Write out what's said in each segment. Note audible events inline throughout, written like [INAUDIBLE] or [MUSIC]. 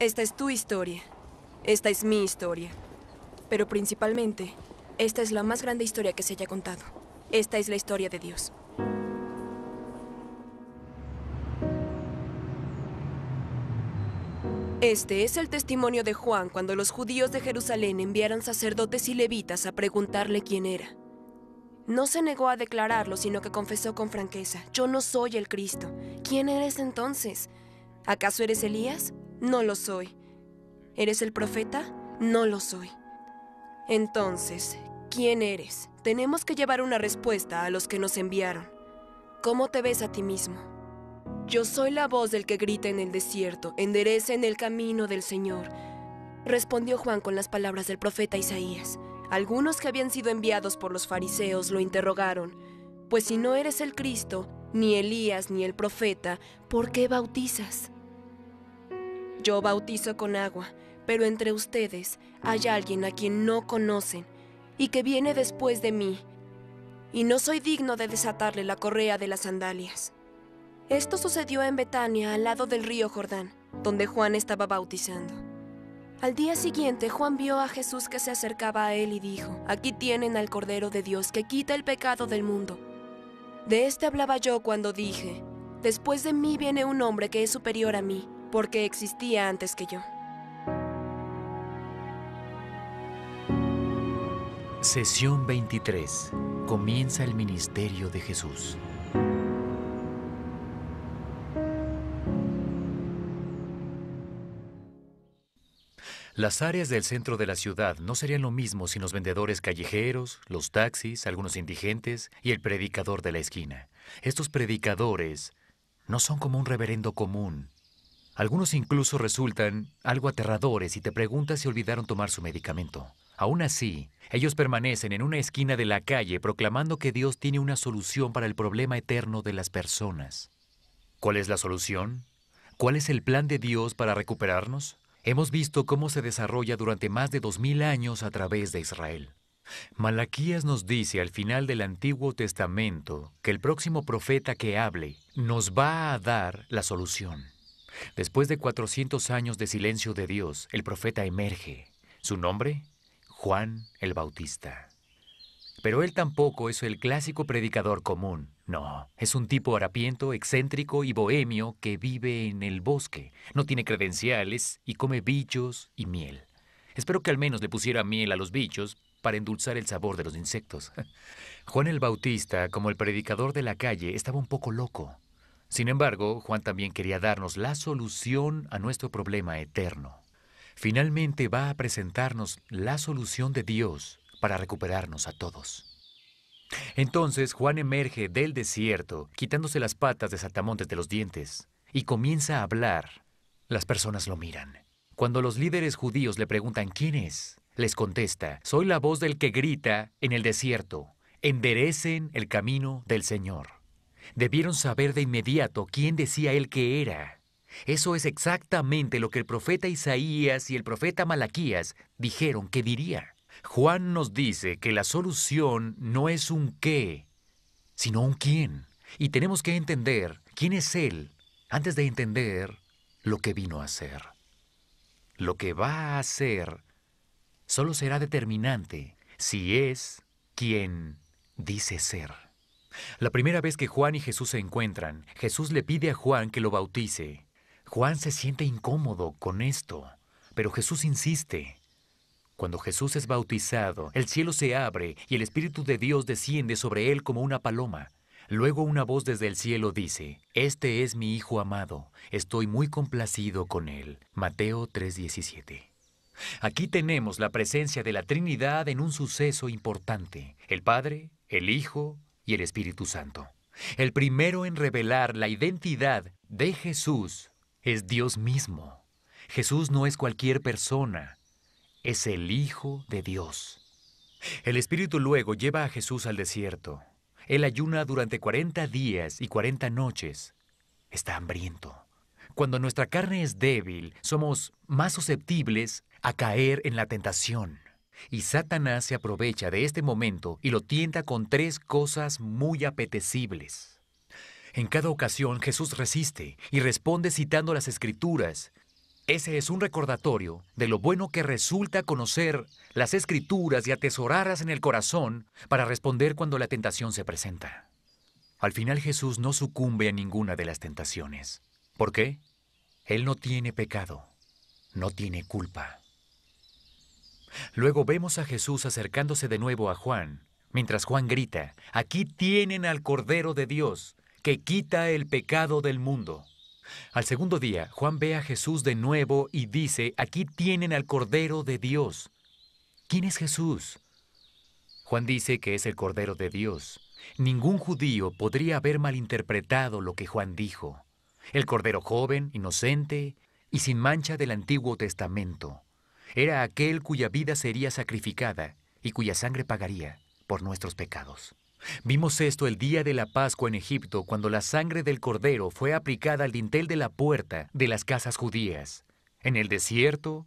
Esta es tu historia. Esta es mi historia. Pero principalmente, esta es la más grande historia que se haya contado. Esta es la historia de Dios. Este es el testimonio de Juan cuando los judíos de Jerusalén enviaron sacerdotes y levitas a preguntarle quién era. No se negó a declararlo, sino que confesó con franqueza, yo no soy el Cristo. ¿Quién eres entonces? ¿Acaso eres Elías? No lo soy. ¿Eres el profeta? No lo soy. Entonces, ¿quién eres? Tenemos que llevar una respuesta a los que nos enviaron. ¿Cómo te ves a ti mismo? Yo soy la voz del que grita en el desierto, enderece en el camino del Señor. Respondió Juan con las palabras del profeta Isaías. Algunos que habían sido enviados por los fariseos lo interrogaron, pues si no eres el Cristo, ni Elías, ni el profeta, ¿por qué bautizas? Yo bautizo con agua, pero entre ustedes hay alguien a quien no conocen y que viene después de mí, y no soy digno de desatarle la correa de las sandalias. Esto sucedió en Betania, al lado del río Jordán, donde Juan estaba bautizando. Al día siguiente, Juan vio a Jesús que se acercaba a él y dijo, Aquí tienen al Cordero de Dios que quita el pecado del mundo. De este hablaba yo cuando dije, Después de mí viene un hombre que es superior a mí porque existía antes que yo. Sesión 23. Comienza el ministerio de Jesús. Las áreas del centro de la ciudad no serían lo mismo sin los vendedores callejeros, los taxis, algunos indigentes y el predicador de la esquina. Estos predicadores no son como un reverendo común, algunos incluso resultan algo aterradores y te preguntas si olvidaron tomar su medicamento. Aún así, ellos permanecen en una esquina de la calle proclamando que Dios tiene una solución para el problema eterno de las personas. ¿Cuál es la solución? ¿Cuál es el plan de Dios para recuperarnos? Hemos visto cómo se desarrolla durante más de dos mil años a través de Israel. Malaquías nos dice al final del Antiguo Testamento que el próximo profeta que hable nos va a dar la solución. Después de 400 años de silencio de Dios, el profeta emerge. Su nombre, Juan el Bautista. Pero él tampoco es el clásico predicador común. No, es un tipo harapiento, excéntrico y bohemio que vive en el bosque, no tiene credenciales y come bichos y miel. Espero que al menos le pusiera miel a los bichos para endulzar el sabor de los insectos. [LAUGHS] Juan el Bautista, como el predicador de la calle, estaba un poco loco. Sin embargo, Juan también quería darnos la solución a nuestro problema eterno. Finalmente va a presentarnos la solución de Dios para recuperarnos a todos. Entonces Juan emerge del desierto, quitándose las patas de saltamontes de los dientes, y comienza a hablar. Las personas lo miran. Cuando los líderes judíos le preguntan quién es, les contesta, soy la voz del que grita en el desierto, enderecen el camino del Señor. Debieron saber de inmediato quién decía él que era. Eso es exactamente lo que el profeta Isaías y el profeta Malaquías dijeron que diría. Juan nos dice que la solución no es un qué, sino un quién. Y tenemos que entender quién es Él antes de entender lo que vino a ser. Lo que va a hacer solo será determinante si es quien dice ser. La primera vez que Juan y Jesús se encuentran, Jesús le pide a Juan que lo bautice. Juan se siente incómodo con esto, pero Jesús insiste. Cuando Jesús es bautizado, el cielo se abre y el Espíritu de Dios desciende sobre él como una paloma. Luego una voz desde el cielo dice, Este es mi Hijo amado, estoy muy complacido con él. Mateo 3:17. Aquí tenemos la presencia de la Trinidad en un suceso importante. El Padre, el Hijo y el Espíritu Santo. El primero en revelar la identidad de Jesús es Dios mismo. Jesús no es cualquier persona, es el Hijo de Dios. El Espíritu luego lleva a Jesús al desierto. Él ayuna durante 40 días y 40 noches. Está hambriento. Cuando nuestra carne es débil, somos más susceptibles a caer en la tentación. Y Satanás se aprovecha de este momento y lo tienta con tres cosas muy apetecibles. En cada ocasión Jesús resiste y responde citando las escrituras. Ese es un recordatorio de lo bueno que resulta conocer las escrituras y atesorarlas en el corazón para responder cuando la tentación se presenta. Al final Jesús no sucumbe a ninguna de las tentaciones. ¿Por qué? Él no tiene pecado, no tiene culpa. Luego vemos a Jesús acercándose de nuevo a Juan, mientras Juan grita, aquí tienen al Cordero de Dios, que quita el pecado del mundo. Al segundo día, Juan ve a Jesús de nuevo y dice, aquí tienen al Cordero de Dios. ¿Quién es Jesús? Juan dice que es el Cordero de Dios. Ningún judío podría haber malinterpretado lo que Juan dijo. El Cordero joven, inocente y sin mancha del Antiguo Testamento era aquel cuya vida sería sacrificada y cuya sangre pagaría por nuestros pecados. Vimos esto el día de la Pascua en Egipto, cuando la sangre del cordero fue aplicada al dintel de la puerta de las casas judías. En el desierto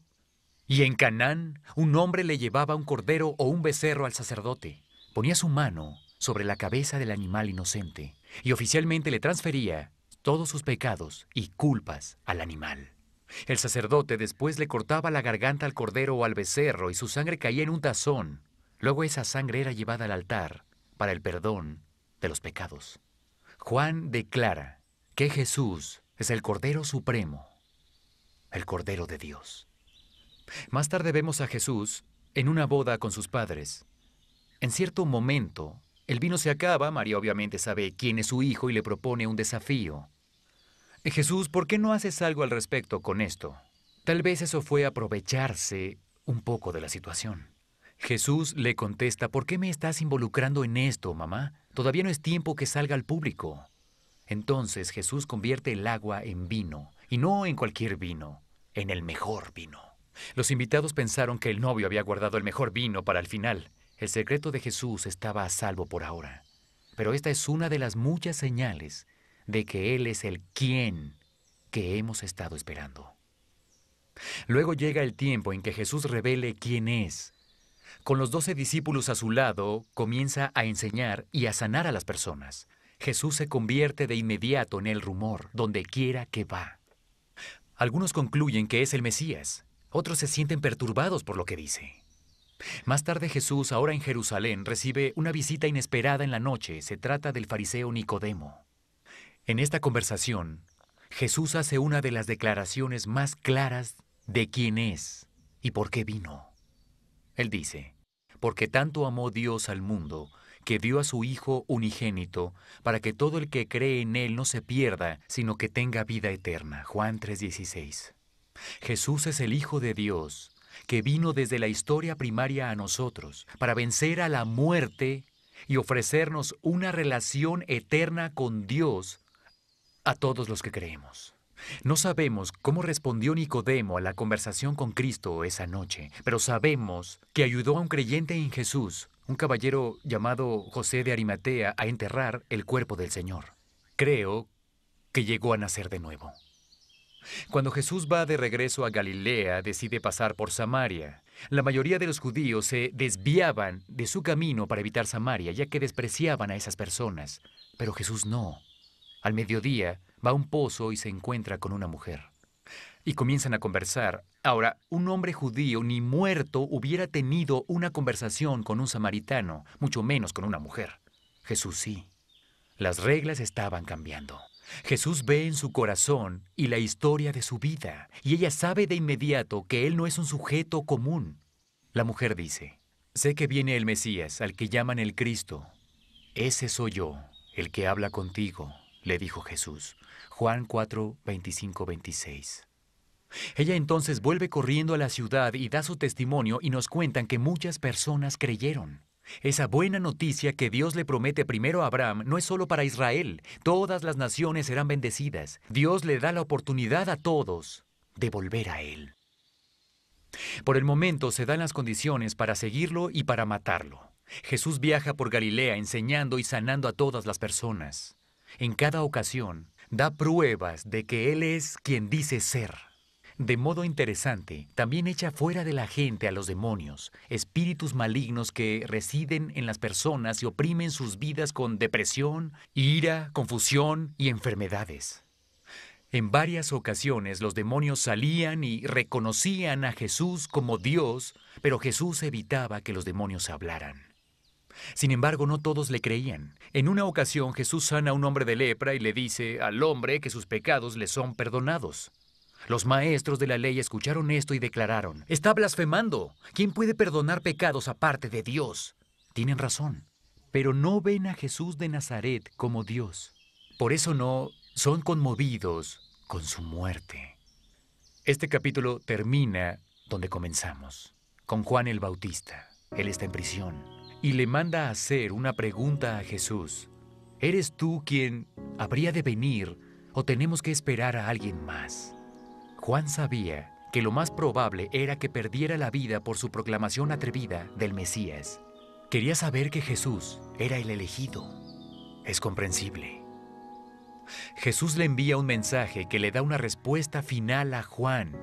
y en Canaán, un hombre le llevaba un cordero o un becerro al sacerdote. Ponía su mano sobre la cabeza del animal inocente y oficialmente le transfería todos sus pecados y culpas al animal. El sacerdote después le cortaba la garganta al cordero o al becerro y su sangre caía en un tazón. Luego esa sangre era llevada al altar para el perdón de los pecados. Juan declara que Jesús es el Cordero Supremo, el Cordero de Dios. Más tarde vemos a Jesús en una boda con sus padres. En cierto momento, el vino se acaba, María obviamente sabe quién es su hijo y le propone un desafío. Eh, Jesús, ¿por qué no haces algo al respecto con esto? Tal vez eso fue aprovecharse un poco de la situación. Jesús le contesta, ¿por qué me estás involucrando en esto, mamá? Todavía no es tiempo que salga al público. Entonces Jesús convierte el agua en vino, y no en cualquier vino, en el mejor vino. Los invitados pensaron que el novio había guardado el mejor vino para el final. El secreto de Jesús estaba a salvo por ahora. Pero esta es una de las muchas señales de que Él es el quien que hemos estado esperando. Luego llega el tiempo en que Jesús revele quién es. Con los doce discípulos a su lado, comienza a enseñar y a sanar a las personas. Jesús se convierte de inmediato en el rumor, donde quiera que va. Algunos concluyen que es el Mesías, otros se sienten perturbados por lo que dice. Más tarde Jesús, ahora en Jerusalén, recibe una visita inesperada en la noche. Se trata del fariseo Nicodemo. En esta conversación, Jesús hace una de las declaraciones más claras de quién es y por qué vino. Él dice, porque tanto amó Dios al mundo, que dio a su Hijo unigénito, para que todo el que cree en Él no se pierda, sino que tenga vida eterna. Juan 3:16. Jesús es el Hijo de Dios, que vino desde la historia primaria a nosotros, para vencer a la muerte y ofrecernos una relación eterna con Dios a todos los que creemos. No sabemos cómo respondió Nicodemo a la conversación con Cristo esa noche, pero sabemos que ayudó a un creyente en Jesús, un caballero llamado José de Arimatea, a enterrar el cuerpo del Señor. Creo que llegó a nacer de nuevo. Cuando Jesús va de regreso a Galilea, decide pasar por Samaria. La mayoría de los judíos se desviaban de su camino para evitar Samaria, ya que despreciaban a esas personas, pero Jesús no. Al mediodía va a un pozo y se encuentra con una mujer. Y comienzan a conversar. Ahora, un hombre judío ni muerto hubiera tenido una conversación con un samaritano, mucho menos con una mujer. Jesús sí. Las reglas estaban cambiando. Jesús ve en su corazón y la historia de su vida, y ella sabe de inmediato que él no es un sujeto común. La mujer dice, sé que viene el Mesías, al que llaman el Cristo. Ese soy yo, el que habla contigo le dijo Jesús. Juan 4, 25, 26. Ella entonces vuelve corriendo a la ciudad y da su testimonio y nos cuentan que muchas personas creyeron. Esa buena noticia que Dios le promete primero a Abraham no es solo para Israel. Todas las naciones serán bendecidas. Dios le da la oportunidad a todos de volver a Él. Por el momento se dan las condiciones para seguirlo y para matarlo. Jesús viaja por Galilea enseñando y sanando a todas las personas en cada ocasión da pruebas de que Él es quien dice ser. De modo interesante, también echa fuera de la gente a los demonios, espíritus malignos que residen en las personas y oprimen sus vidas con depresión, ira, confusión y enfermedades. En varias ocasiones los demonios salían y reconocían a Jesús como Dios, pero Jesús evitaba que los demonios hablaran. Sin embargo, no todos le creían. En una ocasión Jesús sana a un hombre de lepra y le dice al hombre que sus pecados le son perdonados. Los maestros de la ley escucharon esto y declararon, Está blasfemando. ¿Quién puede perdonar pecados aparte de Dios? Tienen razón, pero no ven a Jesús de Nazaret como Dios. Por eso no son conmovidos con su muerte. Este capítulo termina donde comenzamos, con Juan el Bautista. Él está en prisión y le manda a hacer una pregunta a Jesús. ¿Eres tú quien habría de venir o tenemos que esperar a alguien más? Juan sabía que lo más probable era que perdiera la vida por su proclamación atrevida del Mesías. Quería saber que Jesús era el elegido. Es comprensible. Jesús le envía un mensaje que le da una respuesta final a Juan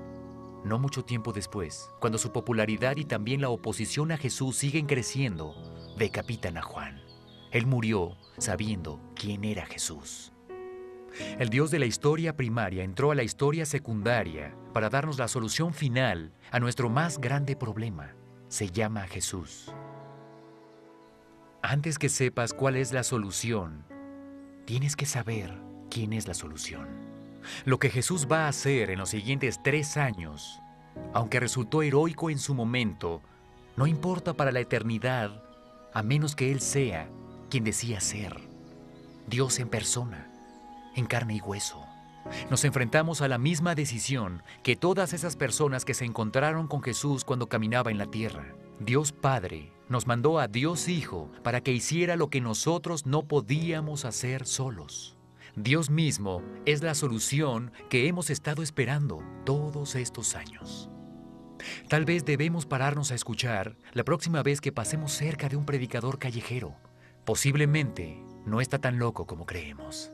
no mucho tiempo después, cuando su popularidad y también la oposición a Jesús siguen creciendo, decapitan a Juan. Él murió sabiendo quién era Jesús. El Dios de la historia primaria entró a la historia secundaria para darnos la solución final a nuestro más grande problema. Se llama Jesús. Antes que sepas cuál es la solución, tienes que saber quién es la solución. Lo que Jesús va a hacer en los siguientes tres años, aunque resultó heroico en su momento, no importa para la eternidad, a menos que Él sea quien decía ser, Dios en persona, en carne y hueso. Nos enfrentamos a la misma decisión que todas esas personas que se encontraron con Jesús cuando caminaba en la tierra. Dios Padre nos mandó a Dios Hijo para que hiciera lo que nosotros no podíamos hacer solos. Dios mismo es la solución que hemos estado esperando todos estos años. Tal vez debemos pararnos a escuchar la próxima vez que pasemos cerca de un predicador callejero. Posiblemente no está tan loco como creemos.